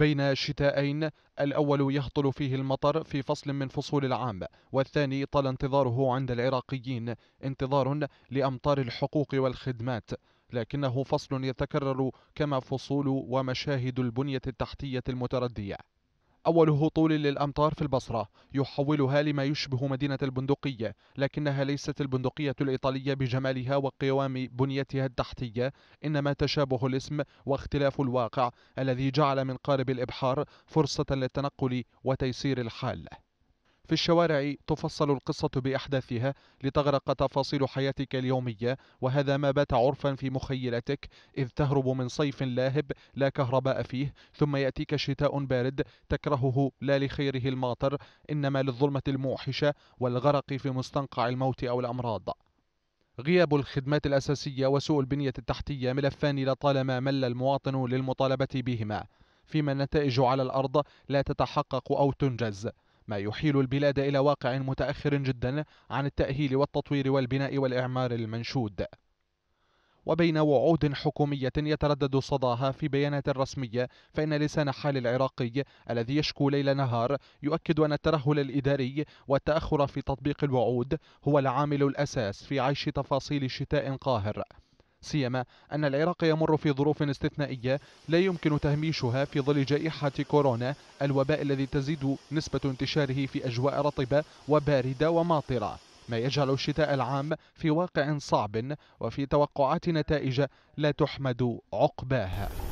بين شتاءين الأول يهطل فيه المطر في فصل من فصول العام والثاني طال انتظاره عند العراقيين انتظار لأمطار الحقوق والخدمات لكنه فصل يتكرر كما فصول ومشاهد البنية التحتية المتردية أوله طول للأمطار في البصرة يحولها لما يشبه مدينة البندقية لكنها ليست البندقية الإيطالية بجمالها وقوام بنيتها التحتية إنما تشابه الاسم واختلاف الواقع الذي جعل من قارب الإبحار فرصة للتنقل وتيسير الحال في الشوارع تفصل القصة بأحداثها لتغرق تفاصيل حياتك اليومية وهذا ما بات عرفا في مخيلتك إذ تهرب من صيف لاهب لا كهرباء فيه ثم يأتيك شتاء بارد تكرهه لا لخيره الماطر إنما للظلمة الموحشة والغرق في مستنقع الموت أو الأمراض غياب الخدمات الأساسية وسوء البنية التحتية ملفان لطالما مل المواطن للمطالبة بهما فيما النتائج على الأرض لا تتحقق أو تنجز ما يحيل البلاد إلى واقع متأخر جدا عن التأهيل والتطوير والبناء والإعمار المنشود وبين وعود حكومية يتردد صداها في بيانات رسمية فإن لسان حال العراقي الذي يشكو ليل نهار يؤكد أن الترهل الإداري والتأخر في تطبيق الوعود هو العامل الأساس في عيش تفاصيل شتاء قاهر سيما أن العراق يمر في ظروف استثنائية لا يمكن تهميشها في ظل جائحة كورونا الوباء الذي تزيد نسبة انتشاره في أجواء رطبة وباردة وماطرة ما يجعل الشتاء العام في واقع صعب وفي توقعات نتائج لا تحمد عقباها